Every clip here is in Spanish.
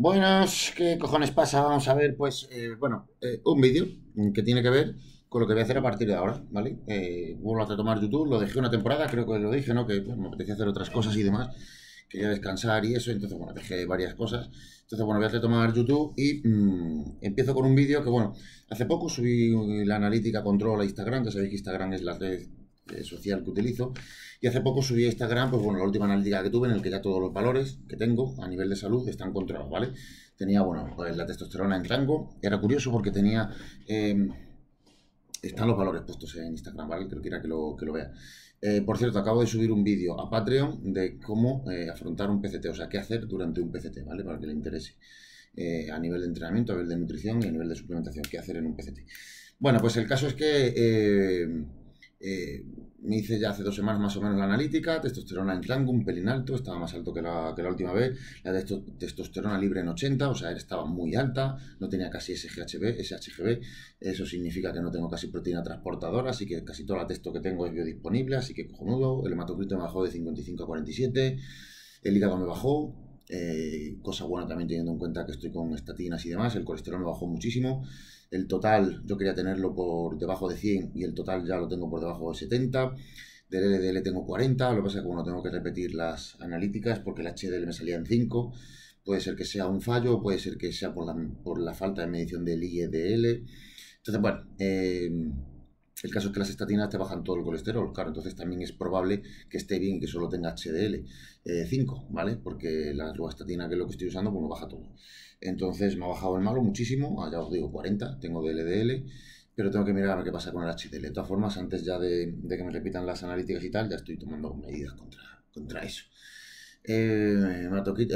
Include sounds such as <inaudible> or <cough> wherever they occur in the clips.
Bueno, ¿qué cojones pasa? Vamos a ver, pues, eh, bueno, eh, un vídeo que tiene que ver con lo que voy a hacer a partir de ahora, ¿vale? Eh, vuelvo a retomar YouTube, lo dejé una temporada, creo que lo dije, ¿no? Que me apetecía hacer otras cosas y demás, quería descansar y eso, entonces, bueno, dejé varias cosas. Entonces, bueno, voy a retomar YouTube y mm, empiezo con un vídeo que, bueno, hace poco subí la analítica control a Instagram, que sabéis que Instagram es la red eh, social que utilizo. Y hace poco subí a Instagram, pues bueno, la última analítica que tuve, en el que ya todos los valores que tengo a nivel de salud están controlados, ¿vale? Tenía, bueno, pues la testosterona en rango. Era curioso porque tenía. Em, están los valores puestos en Instagram, ¿vale? que era que lo, que lo vea. Eh, por cierto, acabo de subir un vídeo a Patreon de cómo eh, afrontar un PCT, o sea, qué hacer durante un PCT, ¿vale? Para que le interese. a nivel de entrenamiento, a nivel de nutrición y a nivel de suplementación, qué hacer en un PCT. Bueno, pues el caso es que eh, me hice ya hace dos semanas más o menos la analítica, testosterona en rango, un pelín alto, estaba más alto que la, última vez, la testosterona libre en 80, o sea, estaba muy alta, no tenía casi SGHB, SHGB, eso significa que no tengo casi proteína transportadora, así que casi toda la testo que tengo es biodisponible, así que cojonudo, el hematocrito me bajó de 55 a 47, el hígado me bajó, eh, cosa buena también teniendo en cuenta que estoy con estatinas y demás, el colesterol me bajó muchísimo. El total yo quería tenerlo por debajo de 100 y el total ya lo tengo por debajo de 70. Del LDL tengo 40, lo que pasa es que bueno, tengo que repetir las analíticas porque el HDL me salía en 5. Puede ser que sea un fallo, puede ser que sea por la, por la falta de medición del IEDL. Entonces, bueno, eh, el caso es que las estatinas te bajan todo el colesterol, claro, entonces también es probable que esté bien y que solo tenga HDL5, eh, ¿vale? Porque la estatina que es lo que estoy usando, pues no baja todo. Entonces me ha bajado el malo muchísimo, ya os digo, 40, tengo de LDL, pero tengo que mirar a ver qué pasa con el HDL. De todas formas, antes ya de, que me repitan las analíticas y tal, ya estoy tomando medidas contra, contra eso. Eh,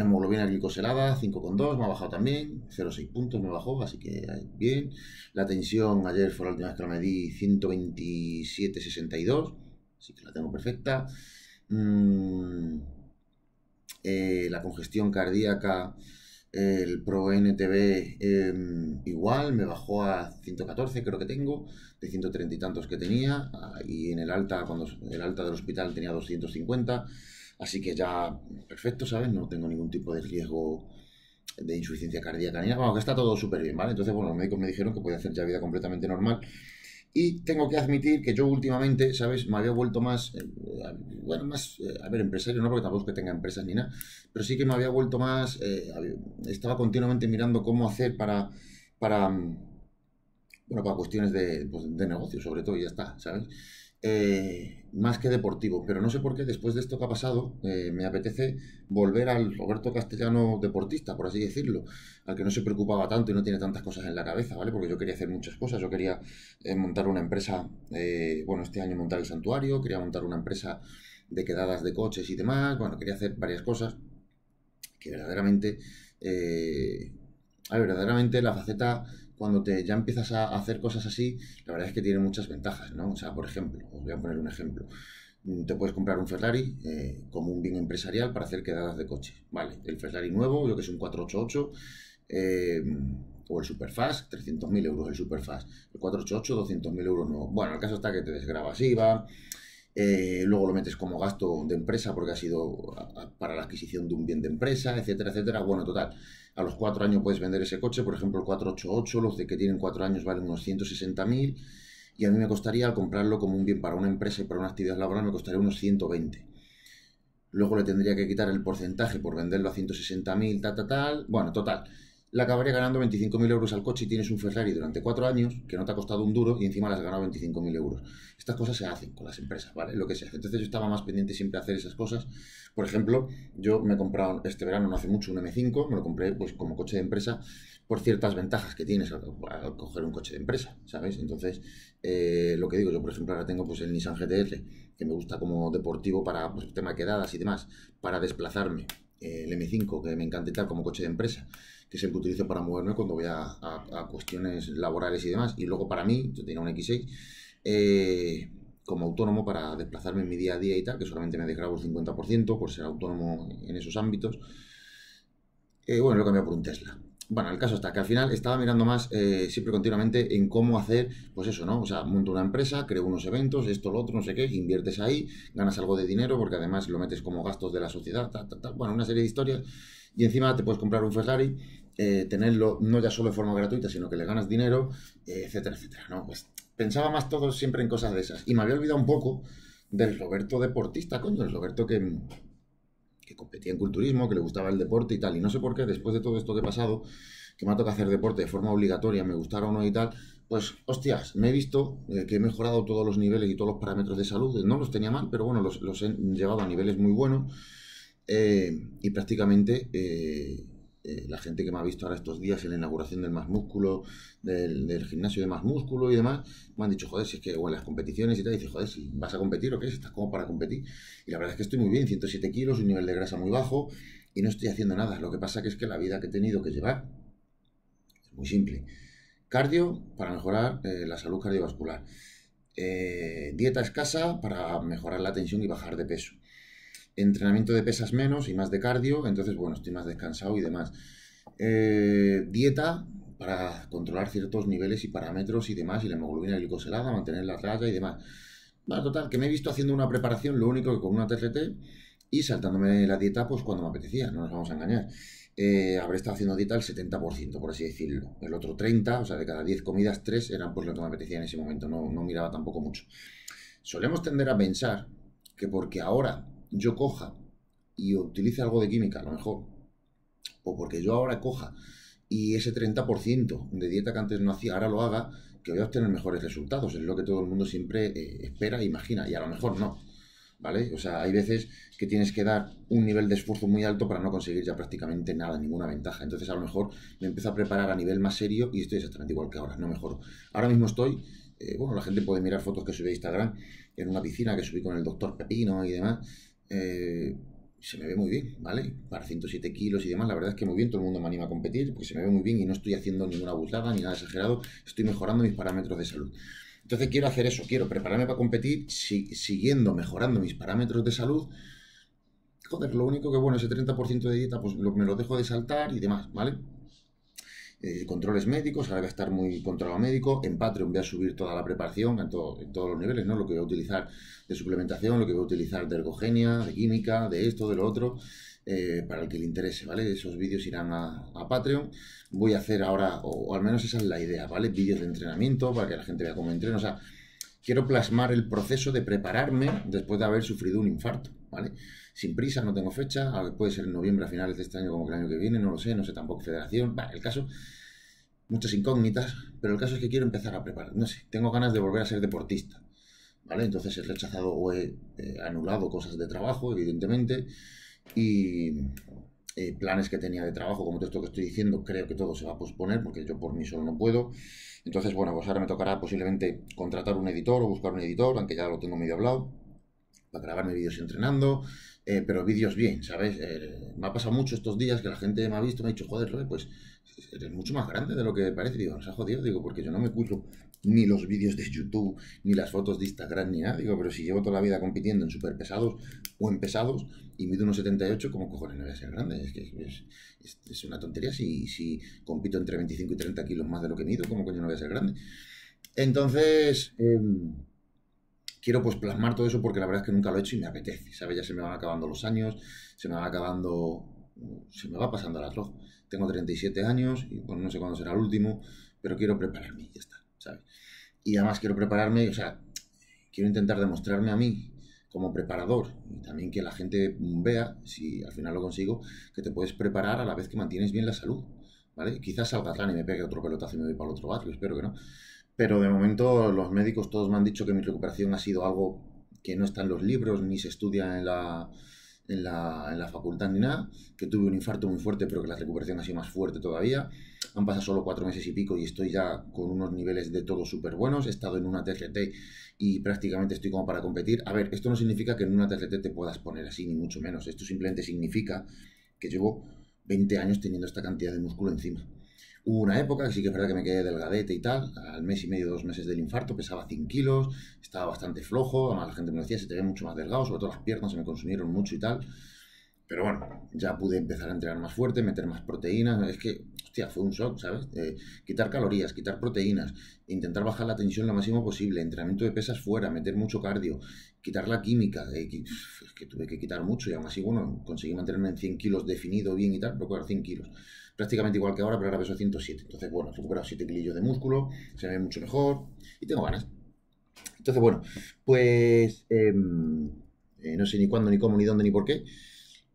hemoglobina glicosilada 5,2, me ha bajado también, 0,6 puntos me bajó, así que eh, bien. La tensión ayer fue la última vez que la medí 127,62, así que la tengo perfecta. Mm, eh, la congestión cardíaca, el PRO-NTB em, igual, me bajó a 114 creo que tengo, de 130 y tantos que tenía, y en el alta, cuando el alta del hospital tenía 250. Así que ya perfecto, ¿sabes? No tengo ningún tipo de riesgo de insuficiencia cardíaca ni nada. Bueno, que está todo súper bien, ¿vale? Entonces, bueno, los médicos me dijeron que podía hacer ya vida completamente normal. Y tengo que admitir que yo últimamente, ¿sabes? Me había vuelto más, eh, bueno, más, eh, a ver, empresario, no porque tampoco es que tenga empresas ni nada, pero sí que me había vuelto más, eh, estaba continuamente mirando cómo hacer para, para, mm, bueno, para cuestiones de, pues, de negocio sobre todo, y ya está, ¿sabes? Eh, más que deportivo, pero no sé por qué después de esto que ha pasado eh, me apetece volver al Roberto Castellano deportista, por así decirlo, al que no se preocupaba tanto y no tiene tantas cosas en la cabeza, ¿vale? Porque yo quería hacer muchas cosas, yo quería eh, montar una empresa, bueno, este año montar el santuario, quería montar una empresa de quedadas de coches y demás, bueno, quería hacer varias cosas que verdaderamente, verdaderamente la faceta cuando te ya empiezas a hacer cosas así, la verdad es que tiene muchas ventajas, ¿no? O sea, por ejemplo, os voy a poner un ejemplo. Mm, te puedes comprar un Ferrari eh, como un bien empresarial para hacer quedadas de coche. Vale, el Ferrari nuevo, yo que es un 488, eh, o el Superfast, 300.000 euros el Superfast. El 488, 200.000 euros nuevo. Bueno, el caso está que te desgrabas IVA, eh, luego lo metes como gasto de empresa porque ha sido para la adquisición de un bien de empresa, etcétera, etcétera. Bueno, total, a los cuatro años puedes vender ese coche, por ejemplo el 488, los de que tienen cuatro años valen unos 160.000 y a mí me costaría al comprarlo como un bien para una empresa y para una actividad laboral me costaría unos 120. Luego le tendría que quitar el porcentaje por venderlo a 160.000, tal, tal, tal. Bueno, total la acabaría ganando 25.000 euros al coche y tienes un Ferrari durante cuatro años que no te ha costado un duro y encima le has ganado 25.000 euros. Estas cosas se hacen con las empresas, ¿vale? Lo que sea. Entonces yo estaba más pendiente siempre a hacer esas cosas. Por ejemplo, yo me he comprado este verano, no hace mucho, un M5, me lo compré pues como coche de empresa por ciertas ventajas que tienes al, coger un coche de empresa, ¿sabes? Entonces, eh, lo que digo, yo por ejemplo ahora tengo pues el Nissan GTF, que me gusta como deportivo para pues, el tema de quedadas y demás, para desplazarme eh, el M5, que me encanta tal, como coche de empresa, que es el que utilizo para moverme cuando voy a, cuestiones laborales y demás. Y luego para mí, yo tenía un X6, eh, como autónomo para desplazarme en mi día a día y tal, que solamente me dejaba el 50% por ser autónomo en esos ámbitos. Eh, bueno, lo he cambiado por un Tesla. Bueno, el caso está que al final estaba mirando más eh, siempre continuamente en cómo hacer, pues eso, ¿no? O sea, monto una empresa, creo unos eventos, esto, lo otro, no sé qué, inviertes ahí, ganas algo de dinero porque además lo metes como gastos de la sociedad, ta, ta, tal, bueno, una serie de historias. Y encima te puedes comprar un Ferrari, eh, tenerlo no ya solo de forma gratuita, sino que le ganas dinero, eh, etcétera, etcétera, ¿no? Pues pensaba más todo siempre en cosas de esas. Y me había olvidado un poco del Roberto deportista, coño, el Roberto que competía en culturismo, que le gustaba el deporte y tal. Y no sé por qué, después de todo esto que he pasado, que me ha tocado hacer deporte de forma obligatoria, me gustara o no y tal, pues hostias, me he visto eh, que he mejorado todos los niveles y todos los parámetros de salud. No los tenía mal, pero bueno, los, he llevado a niveles muy buenos. Eh, y prácticamente eh, eh, la gente que me ha visto ahora estos días en la inauguración del Más Músculo, del, gimnasio de Más Músculo y demás, me han dicho, joder, si es que, o en las competiciones y tal, y dice, joder, si vas a competir o qué, si estás como para competir. Y la verdad es que estoy muy bien, 107 kilos, un nivel de grasa muy bajo y no estoy haciendo nada. Lo que pasa que es que la vida que he tenido que llevar es muy simple. Cardio para mejorar eh, la salud cardiovascular. Eh, dieta escasa para mejorar la tensión y bajar de peso entrenamiento de pesas menos y más de cardio, entonces, bueno, estoy más descansado y demás. Eh, dieta para controlar ciertos niveles y parámetros y demás, y la hemoglobina glicosilada, mantener la raya y demás. Bueno, total, que me he visto haciendo una preparación, lo único que con una TRT y saltándome la dieta pues cuando me apetecía, no nos vamos a engañar. Eh, habré estado haciendo dieta el 70%, por así decirlo. El otro 30%, o sea, de cada 10 comidas, 3 eran pues lo que me apetecía en ese momento, no, no miraba tampoco mucho. Solemos tender a pensar que porque ahora yo coja y utilice algo de química, a lo mejor, o porque yo ahora coja y ese 30% de dieta que antes no hacía, ahora lo haga, que voy a obtener mejores resultados. Es lo que todo el mundo siempre eh, espera e imagina, y a lo mejor no. ¿Vale? O sea, hay veces que tienes que dar un nivel de esfuerzo muy alto para no conseguir ya prácticamente nada, ninguna ventaja. Entonces, a lo mejor me empiezo a preparar a nivel más serio y estoy exactamente igual que ahora, no mejor Ahora mismo estoy, eh, bueno, la gente puede mirar fotos que subí a Instagram en una piscina que subí con el doctor Pepino y demás eh, se me ve muy bien, ¿vale? Para 107 kilos y demás, la verdad es que muy bien, todo el mundo me anima a competir, porque se me ve muy bien y no estoy haciendo ninguna burlada ni nada exagerado, estoy mejorando mis parámetros de salud. Entonces quiero hacer eso, quiero prepararme para competir siguiendo, mejorando mis parámetros de salud. Joder, lo único que bueno, ese 30% de dieta, pues me lo dejo de saltar y demás, ¿vale? Eh, controles médicos, ahora va a estar muy controlado médico, en Patreon voy a subir toda la preparación en, todos los niveles, ¿no? Lo que voy a utilizar de suplementación, lo que voy a utilizar de ergogenia, de química, de esto, de lo otro. Eh, para el que le interese, ¿vale? Esos vídeos irán a, Patreon. Voy a hacer ahora, o, al menos esa es la idea, ¿vale? Vídeos de entrenamiento para que la gente vea cómo entreno. O sea, quiero plasmar el proceso de prepararme después de haber sufrido un infarto, ¿vale? sin prisa, no tengo fecha, puede ser en noviembre a finales de este año como que el año que viene, no lo sé, no sé tampoco federación, vale, el caso, muchas incógnitas, pero el caso es que quiero empezar a preparar, no sé, tengo ganas de volver a ser deportista, ¿vale? Entonces he rechazado o he eh, anulado cosas de trabajo, evidentemente, y eh, planes que tenía de trabajo, como todo esto que estoy diciendo, creo que todo se va a posponer porque yo por mí solo no puedo. Entonces, bueno, pues ahora me tocará posiblemente contratar un editor o buscar un editor, aunque ya lo tengo medio hablado para grabarme vídeos entrenando, eh, pero vídeos bien, ¿sabes? me ha pasado mucho estos días que la gente me ha visto, me ha dicho, joder, pues eres mucho más grande de lo que parece. Digo, nos ha jodido, digo, porque yo no me cuido ni los vídeos de YouTube, ni las fotos de Instagram, ni nada. Digo, pero si llevo toda la vida compitiendo en superpesados... pesados o en pesados y mido unos 78, ¿cómo cojones no voy a ser grande? Es que es, una tontería. Si, si compito entre 25 y 30 kilos más de lo que mido, ¿cómo coño no voy a ser grande? Entonces... Em, quiero pues plasmar todo eso porque la verdad es que nunca lo he hecho y me apetece, ¿sabes? Ya se me van acabando los años, se me va acabando, se me va pasando el arroz. Tengo 37 años y pues no sé cuándo será el último, pero quiero prepararme y ya está, ¿sabes? Y además quiero prepararme, o sea, quiero intentar demostrarme a mí como preparador y también que la gente vea, si al final lo consigo, que te puedes preparar a la vez que mantienes bien la salud. ¿Vale? Quizás salga atrás y me pegue otro pelotazo y me voy para el otro barrio, espero que no. Pero de momento los médicos todos me han dicho que mi recuperación ha sido algo que no está en los libros ni se estudia en la, en la, en la facultad ni nada, que tuve un infarto muy fuerte pero que la recuperación ha sido más fuerte todavía. Han pasado solo cuatro meses y pico y estoy ya con unos niveles de todo súper buenos. He estado en una TRT y prácticamente estoy como para competir. A ver, esto no significa que en una TRT te puedas poner así, ni mucho menos. Esto simplemente significa que llevo 20 años teniendo esta cantidad de músculo encima. Hubo una época que sí que es verdad que me quedé delgadete y tal, al mes y medio, dos meses del infarto, pesaba 100 kilos, estaba bastante flojo, además la gente me decía, se te ve mucho más delgado, sobre todo las piernas se me consumieron mucho y tal. Pero bueno, ya pude empezar a entrenar más fuerte, meter más proteínas. Es que, hostia, fue un shock, ¿sabes? Eh, quitar calorías, quitar proteínas, intentar bajar la tensión lo máximo posible, entrenamiento de pesas fuera, meter mucho cardio, quitar la química, que, es que tuve que quitar mucho y aún así, bueno, conseguí mantenerme en 100 kilos definido bien y tal, pero 100 kilos. Prácticamente igual que ahora, pero ahora peso 107. Entonces, bueno, he recuperado 7 kilos de músculo, se ve mucho mejor y tengo ganas. Entonces, bueno, pues em, eh, no sé ni cuándo, ni cómo, ni dónde, ni por qué,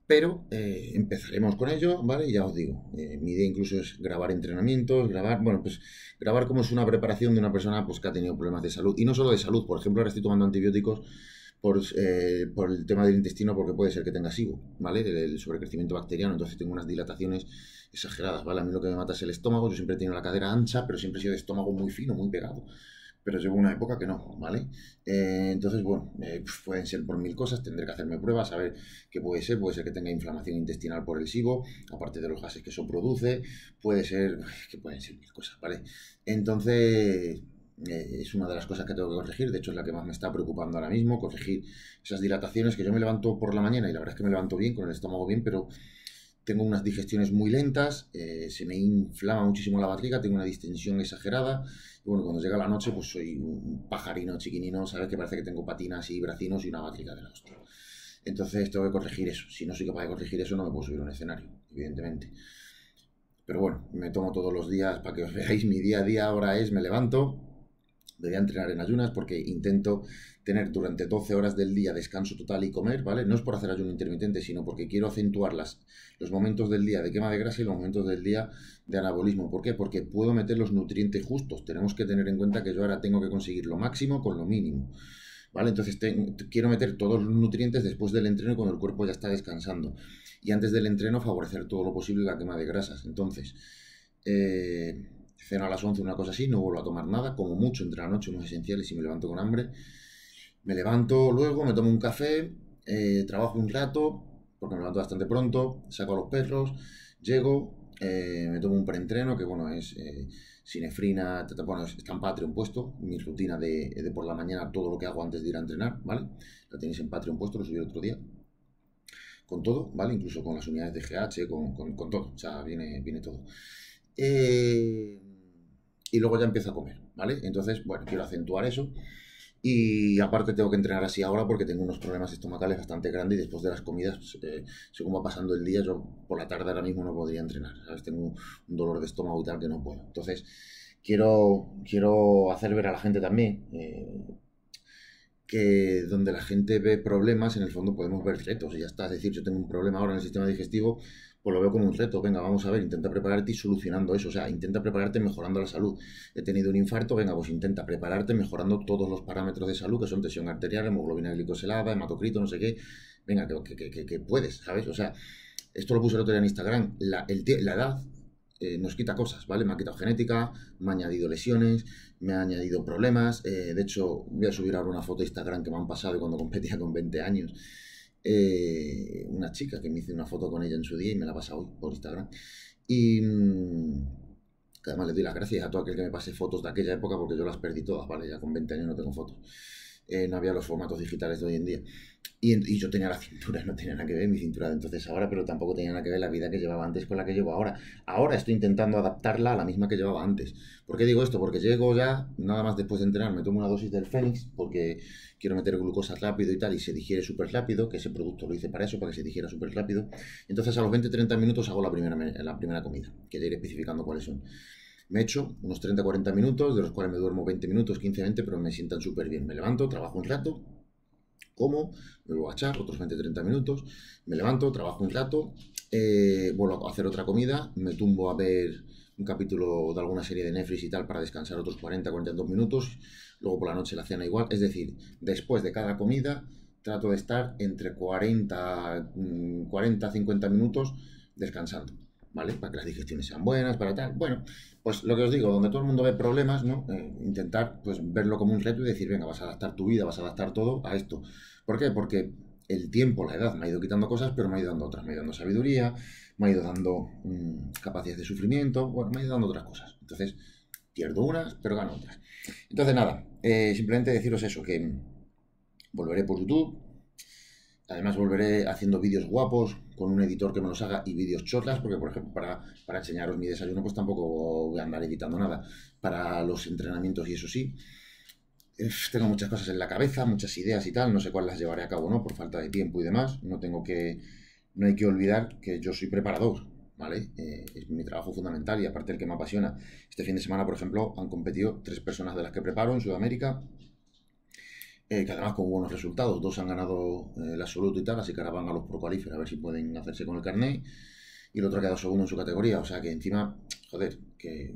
pero eh, empezaremos con ello, ¿vale? ya os digo, eh, mi idea incluso es grabar entrenamientos, grabar, bueno, pues grabar cómo es una preparación de una persona pues, que ha tenido problemas de salud. Y no solo de salud, por ejemplo, ahora estoy tomando antibióticos eh, por, el tema del intestino porque puede ser que tenga sigo, ¿vale? El, sobrecrecimiento bacteriano, entonces tengo unas dilataciones exageradas, ¿vale? A mí lo que me mata es el estómago, yo siempre he tenido la cadera ancha, pero siempre he sido de estómago muy fino, muy pegado. Pero llevo una época que no, ¿vale? Eh, entonces, bueno, eh, pues, pueden ser por mil cosas, tendré que hacerme pruebas, a ver qué puede ser. Puede ser que tenga inflamación intestinal por el sigo, aparte de los gases que eso produce, puede ser, que pueden ser mil cosas, ¿vale? Entonces, eh, es una de las cosas que tengo que corregir, de hecho es la que más me está preocupando ahora mismo, corregir esas dilataciones que yo me levanto por la mañana y la verdad es que me levanto bien, con el estómago bien, pero tengo unas digestiones muy lentas, eh, se me inflama muchísimo la barriga, tengo una distensión exagerada. Y bueno, cuando llega la noche, pues soy un pajarino chiquinino, ¿sabes? Que parece que tengo patinas y bracinos y una barriga de la hostia. Entonces tengo que corregir eso. Si no soy capaz de corregir eso, no me puedo subir a un escenario, evidentemente. Pero bueno, me tomo todos los días para que os veáis mi día a día. Ahora es, me levanto, debería entrenar en ayunas porque intento tener durante 12 horas del día descanso total y comer, ¿vale? No es por hacer ayuno intermitente, sino porque quiero acentuar las, los momentos del día de quema de grasa y los momentos del día de anabolismo. ¿Por qué? Porque puedo meter los nutrientes justos. Tenemos que tener en cuenta que yo ahora tengo que conseguir lo máximo con lo mínimo. ¿Vale? Entonces quiero meter todos los nutrientes después del entreno cuando el cuerpo ya está descansando. Y antes del entreno favorecer todo lo posible la quema de grasas. Entonces, eh, ceno a las 11, una cosa así, no vuelvo a tomar nada, como mucho entre la noche unos esenciales y me levanto con hambre. Me levanto luego, me tomo un café, eh, trabajo un rato, porque me levanto bastante pronto, saco a los perros, llego, eh, me tomo un preentreno, que bueno, es Cinefrina, está en Patreon puesto, mi rutina de, por la mañana, todo lo que hago antes de ir a entrenar, ¿vale? La tenéis en Patreon puesto, lo subí el otro día. Con todo, ¿vale? Incluso con las unidades de GH, con, con, todo, o sea, viene, viene todo. Eh, y luego ya empiezo a comer, ¿vale? Entonces, bueno, quiero acentuar eso. Y aparte tengo que entrenar así ahora porque tengo unos problemas estomacales bastante grandes y después de las comidas, eh, según va pasando el día, yo por la tarde ahora mismo no podría entrenar, ¿sabes? Tengo un dolor de estómago y tal que no puedo. Entonces, quiero, quiero hacer ver a la gente también eh, que donde la gente ve problemas, en el fondo podemos ver retos y ya está. Es decir, yo tengo un problema ahora en el sistema digestivo, pues lo veo como un reto. Venga, vamos a ver, intenta prepararte y solucionando eso. O sea, intenta prepararte mejorando la salud. He tenido un infarto, venga, pues intenta prepararte mejorando todos los parámetros de salud, que son tensión arterial, hemoglobina glicosilada, hematocrito, no sé qué. Venga, que, puedes, ¿sabes? O sea, esto lo puse el otro día en Instagram. La, el, la edad eh, nos quita cosas, ¿vale? Me ha quitado genética, me ha añadido lesiones, me ha añadido problemas. Eh, de hecho, voy a subir ahora una foto de Instagram que me han pasado cuando competía con 20 años. Eh, una chica que me hice una foto con ella en su día y me la pasa hoy por Instagram. Y mm, además le doy las gracias a todo aquel que me pase fotos de aquella época porque yo las perdí todas, ¿vale? Ya con 20 años no tengo fotos. Eh, no había los formatos digitales de hoy en día. Y, yo tenía la cintura, <laughs> no tenía nada que ver mi cintura de entonces ahora, pero tampoco tenía nada que ver la vida que llevaba antes con la que llevo ahora. Ahora estoy intentando adaptarla a la misma que llevaba antes. ¿Por qué digo esto? Porque llego ya, nada más después de entrenar, me tomo una dosis del Fénix, porque quiero meter glucosa rápido y tal, y se digiere súper rápido, que ese producto lo hice para eso, para que se digiera súper rápido. Entonces a los 20-30 minutos hago la primera, la primera comida, que ya iré especificando cuáles son. Me echo unos 30-40 minutos, de los cuales me duermo 20 minutos, 15-20, pero me sientan súper bien. Me levanto, trabajo un rato, como, me vuelvo a echar otros 20-30 minutos, me levanto, trabajo un rato, eh, vuelvo a hacer otra comida, me tumbo a ver un capítulo de alguna serie de Netflix y tal para descansar otros 40-42 minutos, luego por la noche la cena igual, es decir, después de cada comida trato de estar entre 40, 40 50 minutos descansando, ¿vale? Para que las digestiones sean buenas, para tal. Bueno, pues lo que os digo, donde todo el mundo ve problemas, ¿no? Eh, intentar pues verlo como un reto y decir, venga, vas a adaptar tu vida, vas a adaptar todo a esto. ¿Por qué? Porque el tiempo, la edad, me ha ido quitando cosas, pero me ha ido dando otras. Me ha ido dando sabiduría, me ha ido dando mm, capacidades capacidad de sufrimiento, bueno, me ha ido dando otras cosas. Entonces, pierdo unas, pero gano otras. Entonces, nada, eh, simplemente deciros eso, que mm, volveré por YouTube, Además volveré haciendo vídeos guapos con un editor que me los haga y vídeos chotas porque por ejemplo para, enseñaros mi desayuno pues tampoco voy a andar editando nada. Para los entrenamientos y eso sí. tengo muchas cosas en la cabeza, muchas ideas y tal, no sé cuál las llevaré a cabo, ¿no? Por falta de tiempo y demás. No tengo que, no hay que olvidar que yo soy preparador, ¿vale? Eh, es mi trabajo fundamental y aparte el que me apasiona. Este fin de semana, por ejemplo, han competido tres personas de las que preparo en Sudamérica eh, que además con buenos resultados, dos han ganado eh, el absoluto y tal, así que ahora van a los procualíferos a ver si pueden hacerse con el carnet, y el otro ha quedado segundo en su categoría, o sea que encima, joder, que,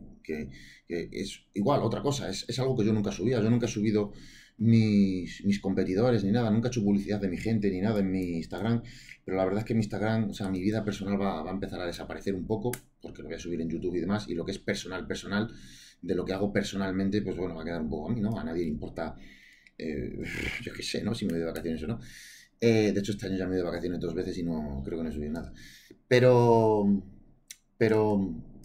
es igual, otra cosa, es, algo que yo nunca subía, yo nunca he subido mis, mis competidores ni nada, nunca he hecho publicidad de mi gente ni nada en mi Instagram, pero la verdad es que mi Instagram, o sea, mi vida personal va, va a empezar a desaparecer un poco, porque lo voy a subir en YouTube y demás, y lo que es personal, personal, de lo que hago personalmente, pues bueno, va a quedar un poco a mí, ¿no? A nadie le importa eh, <laughs> yo qué sé, ¿no? Si me voy de vacaciones o no. Eh, de hecho, este año ya me he ido de vacaciones dos veces y no creo que no he subido nada. Pero, pero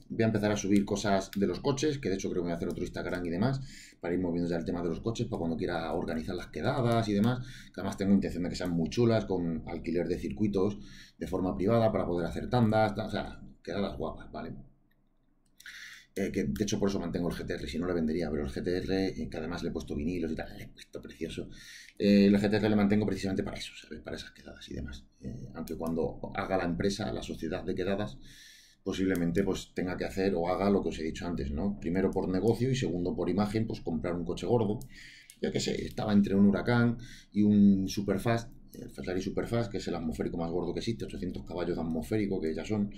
voy a empezar a subir cosas de los coches, que de hecho creo que voy a hacer otro Instagram y demás, para ir moviendo ya el tema de los coches, para cuando quiera organizar las quedadas y demás. Que además tengo intención de que sean muy chulas, con alquiler de circuitos de forma privada para poder hacer tandas, o sea, quedadas guapas, ¿vale? Eh, que de hecho por eso mantengo el GTR, si no le vendería, pero el GTR, eh, que además le he puesto vinilos y tal, le he puesto precioso, eh, el GTR le mantengo precisamente para eso, Para esas quedadas y demás. aunque cuando haga la empresa, la sociedad de quedadas, posiblemente pues tenga que hacer o haga lo que os he dicho antes, ¿no? Primero por negocio y segundo por imagen, pues comprar un coche gordo. Ya que sé, estaba entre un Huracán y un Superfast, el Ferrari Superfast, que es el atmosférico más gordo que existe, 800 caballos de atmosférico que ya son.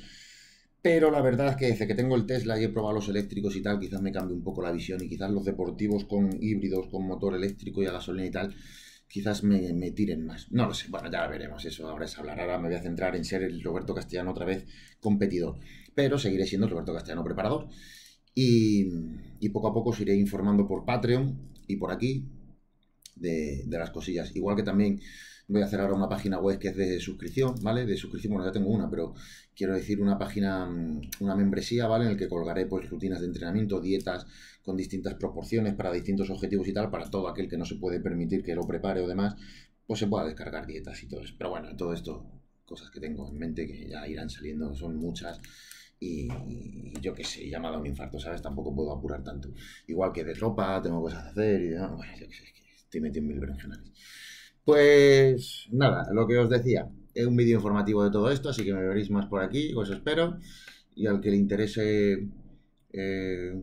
Pero la verdad es que desde que tengo el Tesla y he probado los eléctricos y tal, quizás me cambie un poco la visión y quizás los deportivos con híbridos, con motor eléctrico y a gasolina y tal, quizás me, me tiren más. No lo sé, bueno, ya veremos eso, ahora es hablar. Ahora me voy a centrar en ser el Roberto Castellano otra vez competidor, pero seguiré siendo el Roberto Castellano preparador. Y, poco a poco os iré informando por Patreon y por aquí de, de las cosillas. Igual que también voy a hacer ahora una página web que es de suscripción, ¿vale? De suscripción, bueno, ya tengo una, pero quiero decir una página, mm, una membresía, ¿vale? En el que colgaré pues rutinas de entrenamiento, dietas con distintas proporciones para distintos objetivos y tal, para todo aquel que no se puede permitir que lo prepare o demás, pues se pueda descargar dietas y todo eso. Pero bueno, todo esto, cosas que tengo en mente que ya irán saliendo, son muchas. Y, yo qué sé, ya me un infarto, ¿sabes? Tampoco puedo apurar tanto. Igual que de ropa, tengo cosas de hacer y demás. Bueno, yo qué sé, es que estoy metido en mil pues nada, lo que os decía, es un vídeo informativo de todo esto, así que me veréis más por aquí, os espero. Y al que le interese eh,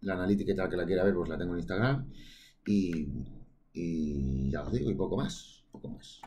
la analítica y tal que la quiera ver, pues la tengo en Instagram. Y, y ya os digo, y poco más, poco más.